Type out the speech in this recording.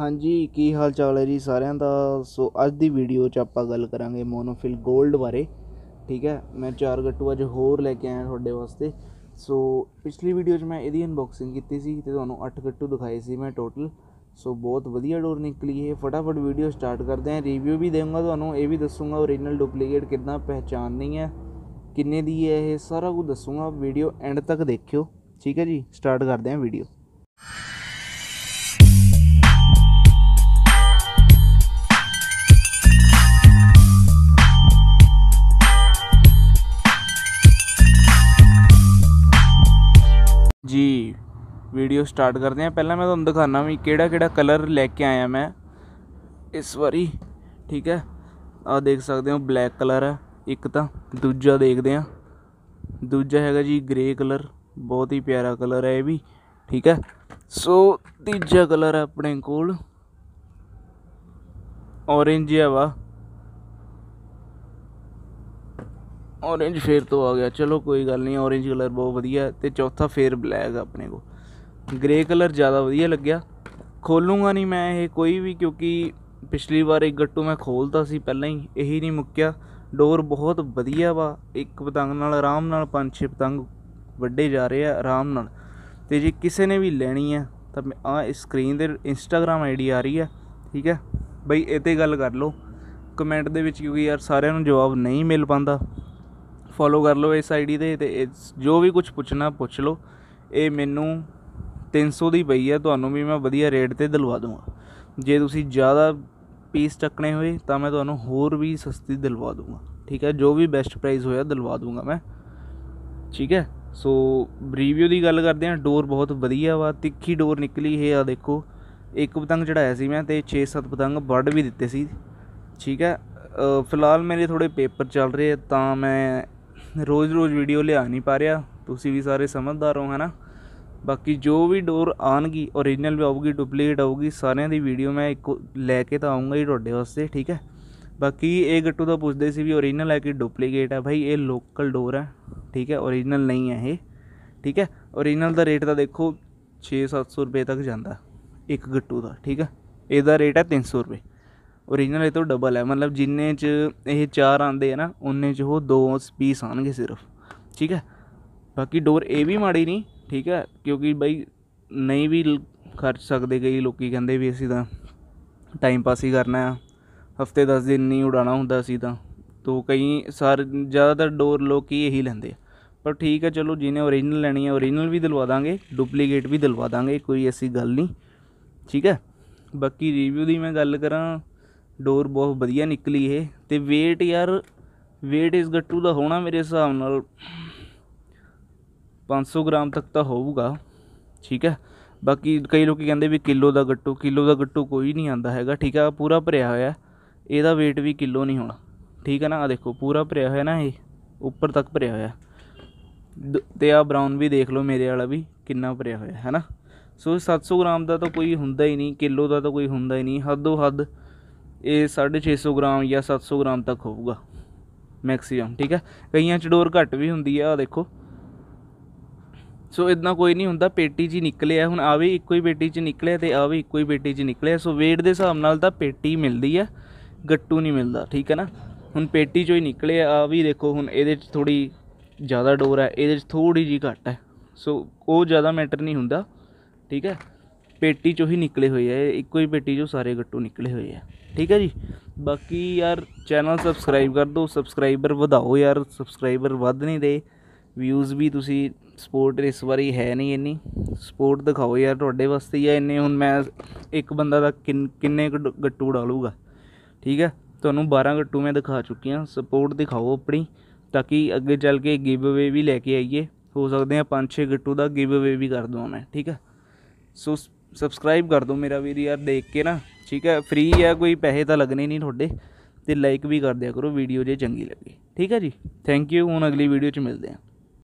ਹਾਂਜੀ ਕੀ ਹਾਲ ਚਾਲ ਹੈ ਜੀ ਸਾਰਿਆਂ ਦਾ ਸੋ ਅੱਜ ਦੀ ਵੀਡੀਓ 'ਚ ਆਪਾਂ ਗੱਲ ਕਰਾਂਗੇ ਮੋਨੋਫਿਲ 골ਡ ਬਾਰੇ ਠੀਕ ਹੈ ਮੈਂ ਚਾਰ ਗੱਟੂ ਅੱਜ ਹੋਰ ਲੈ ਕੇ ਆਇਆ ਤੁਹਾਡੇ ਵਾਸਤੇ ਸੋ ਪਿਛਲੀ ਵੀਡੀਓ 'ਚ ਮੈਂ ਇਹਦੀ ਅਨਬਾਕਸਿੰਗ ਕੀਤੀ ਸੀ ਤੇ ਤੁਹਾਨੂੰ 8 ਗੱਟੂ ਦਿਖਾਏ ਸੀ ਮੈਂ ਟੋਟਲ ਸੋ ਬਹੁਤ ਵਧੀਆ ਡੋਰ ਨਿਕਲੀ ਹੈ ਫਟਾਫਟ ਵੀਡੀਓ ਸਟਾਰਟ ਕਰਦੇ ਹਾਂ ਰਿਵਿਊ ਵੀ ਦੇਵਾਂਗਾ ਤੁਹਾਨੂੰ ਇਹ ਵੀ ਦੱਸੂਗਾ ओरिजिनल ਡੁਪਲੀਕੇਟ ਕਿਦਾਂ ਪਹਿਚਾਨਨੀ ਹੈ ਕਿੰਨੇ ਦੀ ਹੈ ਇਹ ਸਾਰਾ ਕੁਝ ਦੱਸੂਗਾ ਵੀਡੀਓ ਐਂਡ ਤੱਕ ਦੇਖਿਓ ਠੀਕ ਹੈ ਜੀ ਸਟਾਰਟ ਕਰਦੇ ਹਾਂ ਵੀਡੀਓ ਵੀਡੀਓ ਸਟਾਰਟ ਕਰਦੇ ਹਾਂ ਪਹਿਲਾਂ ਮੈਂ ਤੁਹਾਨੂੰ ਦਿਖਾਣਾ ਵੀ ਕਿਹੜਾ ਕਿਹੜਾ ਕਲਰ ਲੈ ਕੇ ਆਇਆ ਮੈਂ ਇਸ ਵਾਰੀ ਠੀਕ ਹੈ ਆ ਦੇਖ ਸਕਦੇ ਹੋ ਬਲੈਕ ਕਲਰ ਹੈ ਇੱਕ ਤਾਂ ਦੂਜਾ ਦੇਖਦੇ ਹਾਂ ਦੂਜਾ ਹੈਗਾ ਜੀ ਗ੍ਰੇ ਕਲਰ ਬਹੁਤ ਹੀ ਪਿਆਰਾ ਕਲਰ ਹੈ ਇਹ ਵੀ ਠੀਕ ਹੈ ਸੋ ਤੀਜਾ ਕਲਰ ਹੈ ਆਪਣੇ ਕੋਲ ਔਰੇਂਜ ਹੈ ਵਾ ਔਰੇਂਜ ਫੇਰ ਤੋਂ ਆ ਗਿਆ ਚਲੋ ਕੋਈ ਗੱਲ ਨਹੀਂ ਔਰੇਂਜ ਕਲਰ ਬਹੁਤ ਵਧੀਆ ਤੇ ਚੌਥਾ ਫੇਰ ਬਲੈਕ ਆਪਣੇ ਕੋਲ ਗ੍ਰੇ ਕਲਰ ਜ਼ਿਆਦਾ ਵਧੀਆ ਲੱਗਿਆ ਖੋਲੂਗਾ ਨਹੀਂ ਮੈਂ ਇਹ ਕੋਈ ਵੀ ਕਿਉਂਕਿ ਪਿਛਲੀ ਵਾਰ ਇੱਕ ਗੱਟੂ ਮੈਂ ਖੋਲਤਾ ਸੀ ਪਹਿਲਾਂ ਹੀ ਇਹੀ ਨਹੀਂ ਮੁੱਕਿਆ ਡੋਰ ਬਹੁਤ ਵਧੀਆ ਵਾ ਇੱਕ ਪਤੰਗ ਨਾਲ ਆਰਾਮ ਨਾਲ ਪੰਜ ਛੇ ਪਤੰਗ ਵੱਡੇ ਜਾ ਰਹੇ ਆ ਆਰਾਮ ਨਾਲ ਤੇ ਜੇ ਕਿਸੇ ਨੇ ਵੀ ਲੈਣੀ ਆ ਤਾਂ ਆ ਸਕਰੀਨ ਦੇ ਇੰਸਟਾਗ੍ਰam ਆਈਡੀ ਆ ਰਹੀ ਆ ਠੀਕ ਹੈ ਬਈ ਇਹ ਤੇ ਗੱਲ ਕਰ ਲਓ ਕਮੈਂਟ ਦੇ ਵਿੱਚ ਕਿਉਂਕਿ ਯਾਰ ਸਾਰਿਆਂ ਨੂੰ ਜਵਾਬ ਨਹੀਂ ਮਿਲ ਪਾਂਦਾ ਫੋਲੋ ਕਰ ਲਓ ਇਸ ਆਈਡੀ ਤੇ ਤੇ ਜੋ ਵੀ ਕੁਝ ਪੁੱਛਣਾ ਪੁੱਛ ਲਓ ਇਹ ਮੈਨੂੰ 300 ਦੀ ਪਈ ਹੈ ਤੁਹਾਨੂੰ ਵੀ ਮੈਂ ਵਧੀਆ ਰੇਟ ਤੇ ਦਿਲਵਾ ਦੂੰਗਾ ਜੇ ਤੁਸੀਂ ਜ਼ਿਆਦਾ ਪੀਸ ਚੱਕਣੇ ਹੋਏ ਤਾਂ ਮੈਂ ਤੁਹਾਨੂੰ ਹੋਰ ਵੀ ਸਸਤੀ ਦਿਲਵਾ ਦੂੰਗਾ ਠੀਕ ਹੈ ਜੋ ਵੀ ਬੈਸਟ ਪ੍ਰਾਈਸ ਹੋਇਆ ਦਿਲਵਾ ਦੂੰਗਾ ਮੈਂ ਠੀਕ ਹੈ ਸੋ ਰਿਵਿਊ ਦੀ ਗੱਲ ਕਰਦੇ ਹਾਂ ਡੋਰ ਬਹੁਤ ਵਧੀਆ ਵਾ ਤਿੱਖੀ ਡੋਰ ਨਿਕਲੀ ਹੈ ਆ ਦੇਖੋ ਇੱਕ ਪਤੰਗ ਚੜਾਇਆ ਸੀ ਮੈਂ ਤੇ 6-7 ਪਤੰਗ ਵੱਢ ਵੀ ਦਿੱਤੇ ਸੀ ਠੀਕ ਹੈ ਫਿਲਹਾਲ ਮੇਰੇ ਥੋੜੇ ਪੇਪਰ ਚੱਲ ਰਹੇ ਤਾਂ ਮੈਂ ਰੋਜ਼-ਰੋਜ਼ ਵੀਡੀਓ ਲਿਆ ਨਹੀਂ ਪਾ ਰਿਹਾ ਤੁਸੀਂ ਵੀ ਸਾਰੇ ਸਮਝਦਾਰ ਹੋ ਹਨਾ ਬਾਕੀ ਜੋ ਵੀ ਡੋਰ ਆਣਗੀ origignal ਵੀ ਆਊਗੀ ਡੁਪਲੀਕੇਟ ਆਊਗੀ ਸਾਰਿਆਂ ਦੀ ਵੀਡੀਓ ਮੈਂ ਇੱਕ ਲੈ ਕੇ ਤਾਂ ਆਉਂਗਾ ਹੀ ਤੁਹਾਡੇ ਵਾਸਤੇ ਠੀਕ ਹੈ ਬਾਕੀ ਇਹ ਗੱਟੂ ਦਾ ਪੁੱਛਦੇ ਸੀ ਵੀ origignal ਹੈ ਕਿ ਡੁਪਲੀਕੇਟ ਹੈ ਭਾਈ ਇਹ ਲੋਕਲ ਡੋਰ ਹੈ ਠੀਕ ਹੈ origignal ਨਹੀਂ ਹੈ ਇਹ ਠੀਕ ਹੈ origignal ਦਾ ਰੇਟ ਤਾਂ ਦੇਖੋ 6-700 ਰੁਪਏ ਤੱਕ ਜਾਂਦਾ ਇੱਕ ਗੱਟੂ ਦਾ ਠੀਕ ਹੈ ਇਹਦਾ ਰੇਟ ਹੈ 300 ਰੁਪਏ origignal ਇਹ ਤੋਂ ਡਬਲ ਹੈ ਮਤਲਬ ਜਿੰਨੇ ਚ ਇਹ ਚਾਰ ਆਂਦੇ ਆ ਨਾ ਉਹਨੇ ਚ ਉਹ ਦੋ ਪੀਸ ਆਣਗੇ ਸਿਰਫ ਠੀਕ ਹੈ ਬਾਕੀ ਡੋਰ ਇਹ ਵੀ ਮਾੜੀ ਨਹੀਂ ਠੀਕ ਹੈ ਕਿਉਂਕਿ ਬਈ ਨਹੀਂ ਵੀ ਖਰਚ ਸਕਦੇ ਕਈ ਲੋਕੀ ਕਹਿੰਦੇ ਵੀ ਅਸੀਂ ਤਾਂ ਟਾਈਮ ਪਾਸ ਹੀ ਕਰਨਾ ਆ ਹਫਤੇ 10 ਦਿਨ ਨਹੀਂ ਉਡਾਣਾ ਹੁੰਦਾ ਸੀ ਤਾਂ ਤੋ ਕਈ ਸਾਰ ਜ਼ਿਆਦਾਤਰ ਡੋਰ ਲੋਕ ਹੀ ਇਹੀ ਲੈਂਦੇ ਆ ਪਰ ਠੀਕ ਹੈ ਚਲੋ ਜਿਹਨੇ ओरिजिनल ਲੈਣੀ ਹੈ ओरिजिनल ਵੀ ਦਿਲਵਾ ਦਾਂਗੇ ਡੁਪਲੀਕੇਟ ਵੀ ਦਿਲਵਾ ਦਾਂਗੇ ਕੋਈ ਐਸੀ ਗੱਲ ਨਹੀਂ ਠੀਕ ਹੈ ਬਾਕੀ ਰਿਵਿਊ ਦੀ ਮੈਂ ਗੱਲ ਕਰਾਂ ਡੋਰ ਬਹੁਤ ਵਧੀਆ ਨਿਕਲੀ ਇਹ ਤੇ weight ਯਾਰ weight ਇਸ ਗੱਟੂ ਦਾ ਹੋਣਾ ਮੇਰੇ ਹਿਸਾਬ ਨਾਲ 500 ਗ੍ਰਾਮ ਤੱਕ ਤਾਂ ਹੋਊਗਾ ਠੀਕ ਹੈ ਬਾਕੀ ਕਈ ਲੋਕੀ ਕਹਿੰਦੇ ਵੀ ਕਿਲੋ ਦਾ ਗੱਟੂ ਕਿਲੋ ਦਾ ਗੱਟੂ ਕੋਈ ਨਹੀਂ ਆਂਦਾ ਹੈਗਾ ਠੀਕ ਆ ਪੂਰਾ ਭਰਿਆ ਹੋਇਆ ਇਹਦਾ weight ਵੀ ਕਿਲੋ ਨਹੀਂ ਹੋਣਾ ਠੀਕ ਹੈ ਨਾ ਆ ਦੇਖੋ ਪੂਰਾ ਭਰਿਆ ਹੋਇਆ ਨਾ ਇਹ ਉੱਪਰ ਤੱਕ ਭਰਿਆ ਹੋਇਆ ਤੇ ਆ ਬ੍ਰਾਊਨ ਵੀ ਦੇਖ ਲਓ ਮੇਰੇ ਵਾਲਾ ਵੀ ਕਿੰਨਾ ਭਰਿਆ ਹੋਇਆ ਹੈ ਨਾ ਸੋ 700 ਗ੍ਰਾਮ ਦਾ ਤਾਂ ਕੋਈ ਹੁੰਦਾ ਹੀ ਨਹੀਂ ਕਿਲੋ ਦਾ ਤਾਂ ਕੋਈ ਹੁੰਦਾ ਹੀ ਨਹੀਂ ਹੱਦੋਂ ਹੱਦ ਇਹ 650 ਗ੍ਰਾਮ ਜਾਂ 700 ਗ੍ਰਾਮ ਤੱਕ ਹੋਊਗਾ ਮੈਕਸਿਮਮ ਠੀਕ ਹੈ ਕਈਆਂ ਚ ਡੋਰ ਘੱਟ ਵੀ ਹੁੰਦੀ ਆ ਆ ਦੇਖੋ ਸੋ ਇਦਾਂ ਕੋਈ ਨਹੀਂ ਹੁੰਦਾ ਪੇਟੀ 'ਚ ਨਿਕਲੇ ਨਿਕਲਿਆ ਹੁਣ ਆ ਵੀ ਇੱਕੋ ਹੀ ਪੇਟੀ 'ਚ ਨਿਕਲਿਆ ਤੇ ਆ ਵੀ ਇੱਕੋ ਹੀ ਪੇਟੀ 'ਚ ਨਿਕਲਿਆ ਸੋ weight ਦੇ ਹਿਸਾਬ ਨਾਲ ਤਾਂ ਪੇਟੀ ਮਿਲਦੀ ਆ ਗੱਟੂ ਨਹੀਂ ਮਿਲਦਾ ਠੀਕ ਹੈ ਨਾ ਹੁਣ ਪੇਟੀ 'ਚੋਂ ਹੀ ਨਿਕਲਿਆ ਆ ਵੀ ਦੇਖੋ ਹੁਣ ਇਹਦੇ 'ਚ ਥੋੜੀ ਜ਼ਿਆਦਾ ਡੋਰ ਹੈ ਇਹਦੇ 'ਚ ਥੋੜੀ ਜੀ ਘੱਟ ਹੈ ਸੋ ਉਹ ਜ਼ਿਆਦਾ ਮੈਟਰ ਨਹੀਂ ਹੁੰਦਾ ਠੀਕ ਹੈ ਪੇਟੀ 'ਚੋਂ ਹੀ ਨਿਕਲੇ ਹੋਏ ਆ ਇੱਕੋ ਹੀ ਪੇਟੀ 'ਚੋਂ ਸਾਰੇ ਗੱਟੂ ਨਿਕਲੇ ਹੋਏ ਆ ਠੀਕ ਹੈ ਜੀ ਬਾਕੀ ਯਾਰ ਚੈਨਲ ਸਬਸਕ੍ਰਾਈਬ ਕਰ ਦਿਓ ਸਬਸਕ੍ਰਾਈਬਰ ਵਧਾਓ ਯਾਰ ਸਬਸਕ੍ਰਾਈਬਰ ਵੱਧ ਨਹੀਂ ਦੇ ਵਿਊਜ਼ ਵੀ ਤੁਸੀਂ ਸਪੋਰਟ ਇਸ ਵਾਰੀ ਹੈ ਨਹੀਂ ਇੰਨੀ ਸਪੋਰਟ ਦਿਖਾਓ ਯਾਰ ਤੁਹਾਡੇ ਵਾਸਤੇ ਹੀ ਆ ਇੰਨੇ ਹੁਣ ਮੈਂ ਇੱਕ ਬੰਦਾ ਦਾ ਕਿੰਨੇ ਗੱਟੂ ਡਾਲੂਗਾ ਠੀਕ ਹੈ ਤੁਹਾਨੂੰ 12 ਗੱਟੂ ਮੈਂ ਦਿਖਾ ਚੁੱਕਿਆ ਸਪੋਰਟ ਦਿਖਾਓ ਆਪਣੀ ਤਾਂ ਕਿ ਅੱਗੇ ਚੱਲ ਕੇ ਗਿਵ ਅਵੇ ਵੀ ਲੈ ਕੇ ਆਈਏ ਹੋ ਸਕਦੇ ਆ 5-6 ਗੱਟੂ ਦਾ ਗਿਵ ਅਵੇ ਵੀ ਕਰ ਦਵਾਂ ਮੈਂ ਠੀਕ ਹੈ ਸੋ ਸਬਸਕ੍ਰਾਈਬ ਕਰ ਦਿਓ ਮੇਰਾ ਵੀਰ ਯਾਰ ਦੇਖ ਕੇ ਨਾ ਠੀਕ ਹੈ ਫ੍ਰੀ ਹੈ ਕੋਈ ਪੈਸੇ ਤਾਂ ਲੱਗਣੇ ਨਹੀਂ ਤੁਹਾਡੇ ਤੇ ਲਾਈਕ ਵੀ ਕਰ ਦਿਆ ਕਰੋ ਵੀਡੀਓ ਜੇ ਚੰਗੀ ਲੱਗੇ ਠੀਕ ਹੈ ਜੀ ਥੈਂਕ ਯੂ ਹੁਣ ਅਗਲੀ ਵੀਡੀਓ 'ਚ ਮਿਲਦੇ ਆ